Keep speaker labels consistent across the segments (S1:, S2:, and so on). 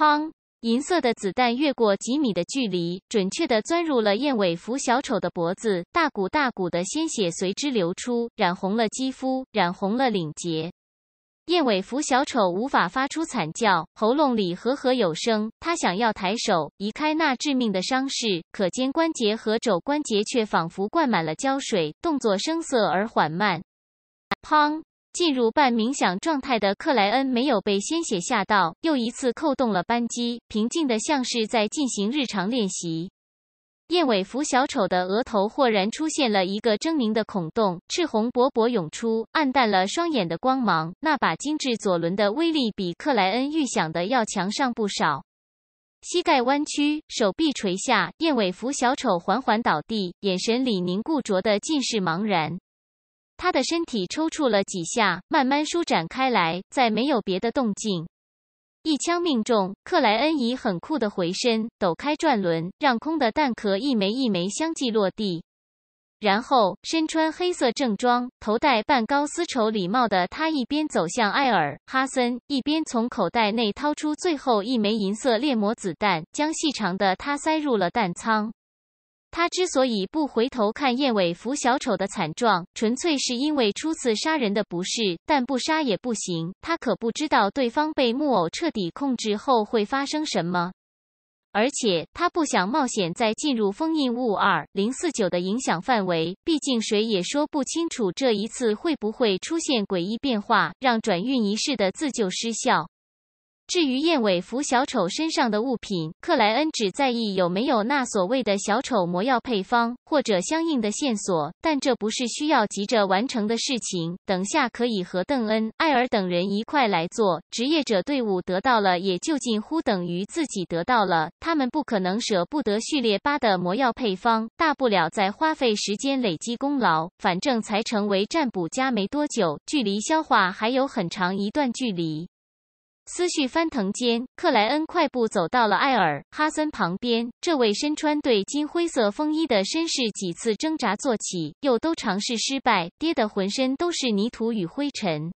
S1: 砰！银色的子弹越过几米的距离，准确地钻入了燕尾服小丑的脖子。大股大股的鲜血随之流出，染红了肌肤，染红了领结。燕尾服小丑无法发出惨叫，喉咙里和和有声。他想要抬手移开那致命的伤势，可肩关节和肘关节却仿佛灌满了胶水，动作生涩而缓慢。砰！进入半冥想状态的克莱恩没有被鲜血吓到，又一次扣动了扳机，平静的像是在进行日常练习。燕尾服小丑的额头豁然出现了一个狰狞的孔洞，赤红勃勃涌出，暗淡了双眼的光芒。那把精致左轮的威力比克莱恩预想的要强上不少。膝盖弯曲，手臂垂下，燕尾服小丑缓缓倒地，眼神里凝固着的尽是茫然。他的身体抽搐了几下，慢慢舒展开来，再没有别的动静。一枪命中，克莱恩以很酷的回身抖开转轮，让空的弹壳一枚一枚相继落地。然后，身穿黑色正装、头戴半高丝绸礼帽的他一边走向艾尔·哈森，一边从口袋内掏出最后一枚银色猎魔子弹，将细长的他塞入了弹仓。他之所以不回头看燕尾服小丑的惨状，纯粹是因为初次杀人的不是，但不杀也不行。他可不知道对方被木偶彻底控制后会发生什么，而且他不想冒险再进入封印物二零四九的影响范围。毕竟谁也说不清楚这一次会不会出现诡异变化，让转运仪式的自救失效。至于燕尾服小丑身上的物品，克莱恩只在意有没有那所谓的小丑魔药配方或者相应的线索，但这不是需要急着完成的事情。等下可以和邓恩、艾尔等人一块来做。职业者队伍得到了也就近乎等于自己得到了，他们不可能舍不得序列八的魔药配方，大不了再花费时间累积功劳。反正才成为占卜家没多久，距离消化还有很长一段距离。思绪翻腾间，克莱恩快步走到了艾尔·哈森旁边。这位身穿对金灰色风衣的绅士几次挣扎坐起，又都尝试失败，跌得浑身都是泥土与灰尘。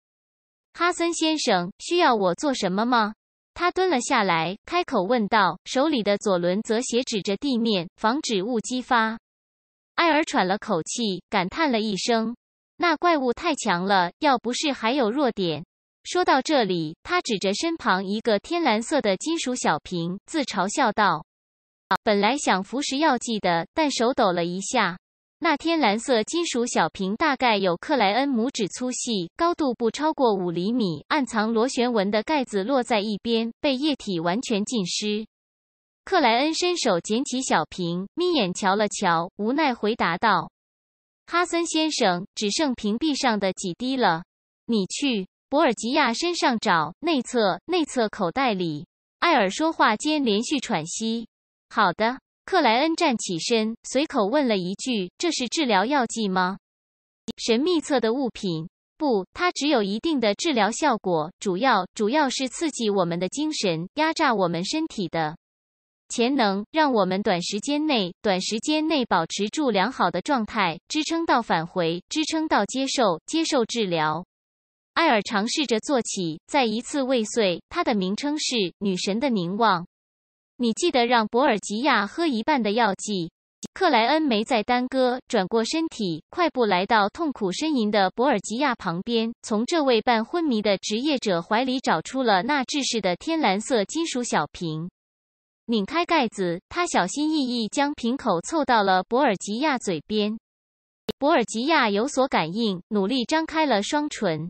S1: 哈森先生，需要我做什么吗？他蹲了下来，开口问道，手里的左轮则斜指着地面，防止物击发。艾尔喘了口气，感叹了一声：“那怪物太强了，要不是还有弱点。”说到这里，他指着身旁一个天蓝色的金属小瓶，自嘲笑道：“本来想服食药剂的，但手抖了一下。”那天蓝色金属小瓶大概有克莱恩拇指粗细，高度不超过五厘米，暗藏螺旋纹的盖子落在一边，被液体完全浸湿。克莱恩伸手捡起小瓶，眯眼瞧了瞧，无奈回答道：“哈森先生，只剩瓶壁上的几滴了。你去。”博尔吉亚身上找内侧，内侧口袋里。艾尔说话间连续喘息。好的，克莱恩站起身，随口问了一句：“这是治疗药剂吗？”神秘侧的物品不，它只有一定的治疗效果，主要主要是刺激我们的精神，压榨我们身体的潜能，让我们短时间内短时间内保持住良好的状态，支撑到返回，支撑到接受接受治疗。艾尔尝试着做起，再一次未遂。它的名称是“女神的凝望”。你记得让博尔吉亚喝一半的药剂。克莱恩没再耽搁，转过身体，快步来到痛苦呻吟的博尔吉亚旁边，从这位半昏迷的职业者怀里找出了那制式的天蓝色金属小瓶，拧开盖子，他小心翼翼将瓶口凑到了博尔吉亚嘴边。博尔吉亚有所感应，努力张开了双唇。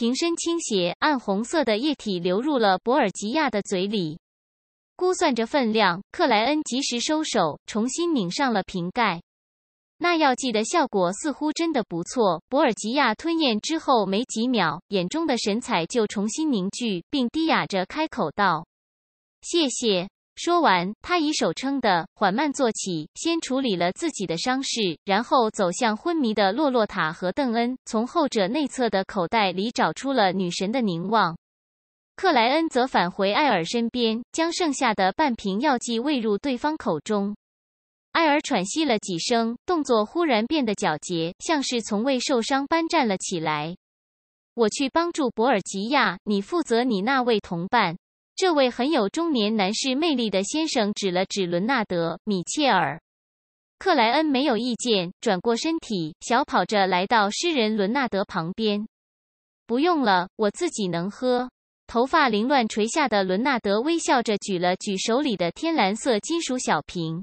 S1: 瓶身倾斜，暗红色的液体流入了博尔吉亚的嘴里。估算着分量，克莱恩及时收手，重新拧上了瓶盖。那药剂的效果似乎真的不错。博尔吉亚吞咽之后没几秒，眼中的神采就重新凝聚，并低哑着开口道：“谢谢。”说完，他以手撑的缓慢坐起，先处理了自己的伤势，然后走向昏迷的洛洛塔和邓恩，从后者内侧的口袋里找出了女神的凝望。克莱恩则返回艾尔身边，将剩下的半瓶药剂喂入对方口中。艾尔喘息了几声，动作忽然变得矫捷，像是从未受伤般站了起来。我去帮助博尔吉亚，你负责你那位同伴。这位很有中年男士魅力的先生指了指伦纳德·米切尔·克莱恩，没有意见，转过身体，小跑着来到诗人伦纳德旁边。不用了，我自己能喝。头发凌乱垂下的伦纳德微笑着举了举手里的天蓝色金属小瓶，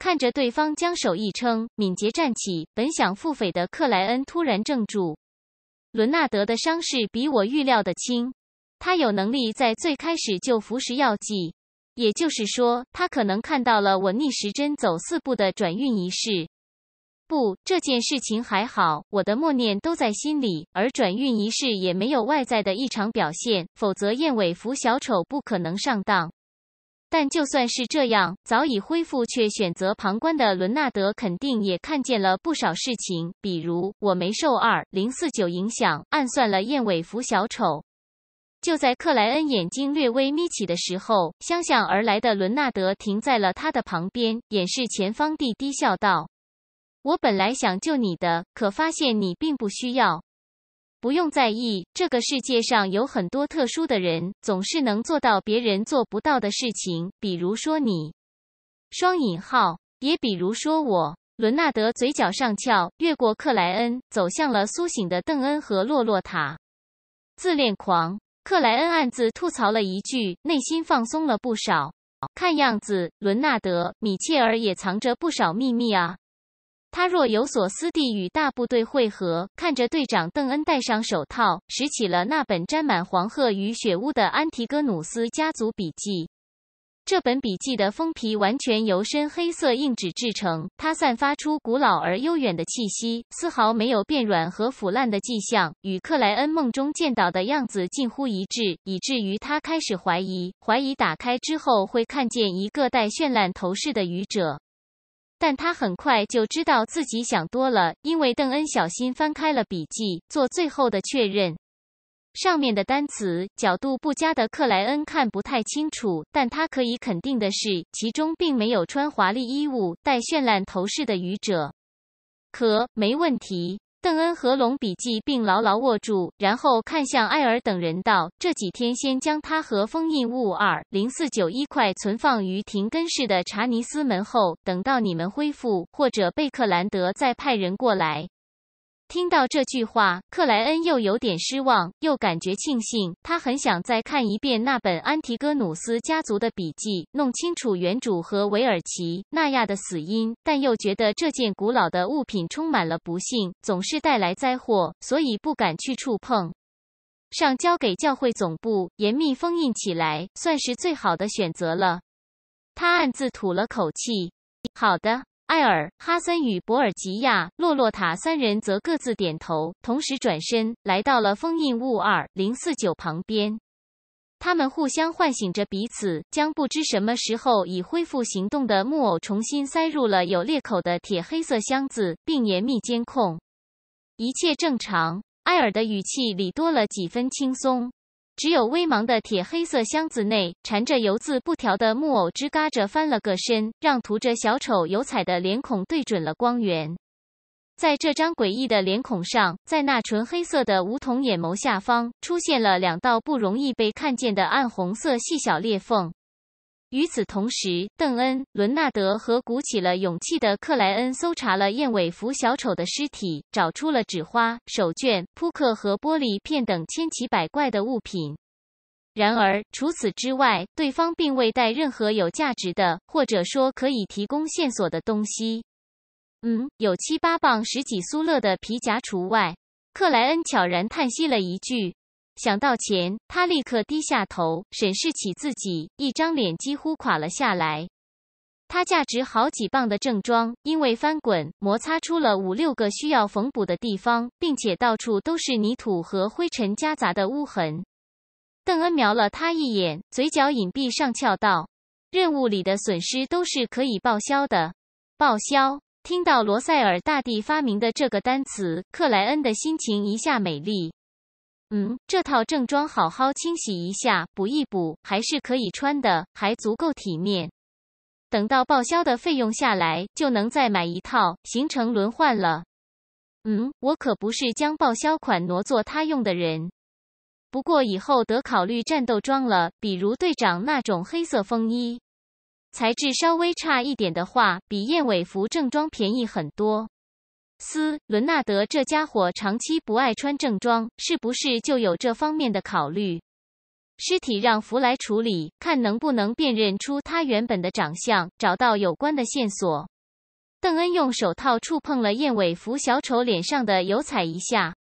S1: 看着对方将手一撑，敏捷站起。本想腹诽的克莱恩突然怔住。伦纳德的伤势比我预料的轻。他有能力在最开始就服食药剂，也就是说，他可能看到了我逆时针走四步的转运仪式。不，这件事情还好，我的默念都在心里，而转运仪式也没有外在的异常表现，否则燕尾服小丑不可能上当。但就算是这样，早已恢复却选择旁观的伦纳德肯定也看见了不少事情，比如我没受二零四九影响，暗算了燕尾服小丑。就在克莱恩眼睛略微眯起的时候，相向而来的伦纳德停在了他的旁边，掩饰前方地低笑道：“我本来想救你的，可发现你并不需要。不用在意，这个世界上有很多特殊的人，总是能做到别人做不到的事情，比如说你，双引号也比如说我。”伦纳德嘴角上翘，越过克莱恩，走向了苏醒的邓恩和洛洛塔，自恋狂。克莱恩暗自吐槽了一句，内心放松了不少。看样子，伦纳德、米切尔也藏着不少秘密啊！他若有所思地与大部队会合，看着队长邓恩戴上手套，拾起了那本沾满黄褐与血污的安提戈努斯家族笔记。这本笔记的封皮完全由深黑色硬纸制成，它散发出古老而悠远的气息，丝毫没有变软和腐烂的迹象，与克莱恩梦中见到的样子近乎一致，以至于他开始怀疑，怀疑打开之后会看见一个戴绚烂头饰的愚者。但他很快就知道自己想多了，因为邓恩小心翻开了笔记，做最后的确认。上面的单词角度不佳的克莱恩看不太清楚，但他可以肯定的是，其中并没有穿华丽衣物、戴绚烂头饰的愚者。可没问题，邓恩合龙笔记并牢牢握住，然后看向艾尔等人道：“这几天先将他和封印物二零四九一块存放于廷根市的查尼斯门后，等到你们恢复或者贝克兰德再派人过来。”听到这句话，克莱恩又有点失望，又感觉庆幸。他很想再看一遍那本安提戈努斯家族的笔记，弄清楚原主和维尔奇纳亚的死因，但又觉得这件古老的物品充满了不幸，总是带来灾祸，所以不敢去触碰。上交给教会总部，严密封印起来，算是最好的选择了。他暗自吐了口气。好的。艾尔、哈森与博尔吉亚、洛洛塔三人则各自点头，同时转身来到了封印物二零四九旁边。他们互相唤醒着彼此，将不知什么时候已恢复行动的木偶重新塞入了有裂口的铁黑色箱子，并严密监控。一切正常。艾尔的语气里多了几分轻松。只有微茫的铁黑色箱子内，缠着油渍布条的木偶吱嘎着翻了个身，让涂着小丑油彩的脸孔对准了光源。在这张诡异的脸孔上，在那纯黑色的梧桐眼眸下方，出现了两道不容易被看见的暗红色细小裂缝。与此同时，邓恩、伦纳德和鼓起了勇气的克莱恩搜查了燕尾服小丑的尸体，找出了纸花、手绢、扑克和玻璃片等千奇百怪的物品。然而，除此之外，对方并未带任何有价值的，或者说可以提供线索的东西。嗯，有七八磅十几苏勒的皮夹除外。克莱恩悄然叹息了一句。想到钱，他立刻低下头，审视起自己一张脸，几乎垮了下来。他价值好几磅的正装因为翻滚摩擦出了五六个需要缝补的地方，并且到处都是泥土和灰尘夹杂的污痕。邓恩瞄了他一眼，嘴角隐蔽上翘道：“任务里的损失都是可以报销的。”报销。听到罗塞尔大帝发明的这个单词，克莱恩的心情一下美丽。嗯，这套正装好好清洗一下，补一补还是可以穿的，还足够体面。等到报销的费用下来，就能再买一套，行程轮换了。嗯，我可不是将报销款挪作他用的人。不过以后得考虑战斗装了，比如队长那种黑色风衣，材质稍微差一点的话，比燕尾服正装便宜很多。斯伦纳德这家伙长期不爱穿正装，是不是就有这方面的考虑？尸体让弗来处理，看能不能辨认出他原本的长相，找到有关的线索。邓恩用手套触碰了燕尾服小丑脸上的油彩一下，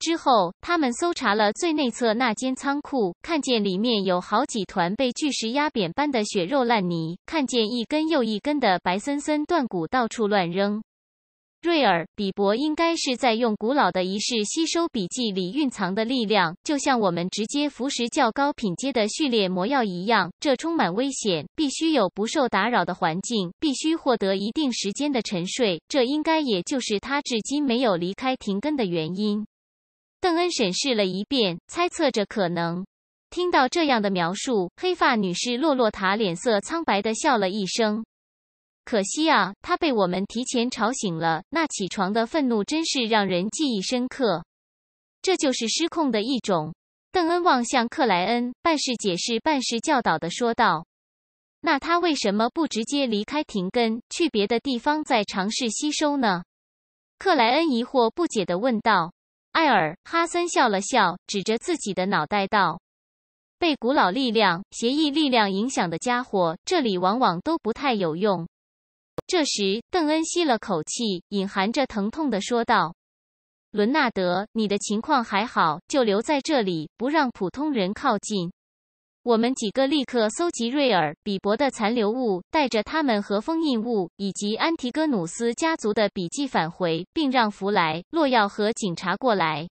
S1: 之后他们搜查了最内侧那间仓库，看见里面有好几团被巨石压扁般的血肉烂泥，看见一根又一根的白森森断骨到处乱扔。瑞尔·比伯应该是在用古老的仪式吸收笔记里蕴藏的力量，就像我们直接服食较高品阶的序列魔药一样。这充满危险，必须有不受打扰的环境，必须获得一定时间的沉睡。这应该也就是他至今没有离开庭根的原因。邓恩审视了一遍，猜测着可能。听到这样的描述，黑发女士洛洛塔脸色苍白地笑了一声。可惜啊，他被我们提前吵醒了。那起床的愤怒真是让人记忆深刻。这就是失控的一种。邓恩望向克莱恩，半是解释，半是教导的说道：“那他为什么不直接离开廷根，去别的地方再尝试吸收呢？”克莱恩疑惑不解的问道。艾尔哈森笑了笑，指着自己的脑袋道：“被古老力量、协议力量影响的家伙，这里往往都不太有用。”这时，邓恩吸了口气，隐含着疼痛的说道：“伦纳德，你的情况还好，就留在这里，不让普通人靠近。我们几个立刻搜集瑞尔、比伯的残留物，带着他们和封印物以及安提戈努斯家族的笔记返回，并让弗莱洛要和警察过来。”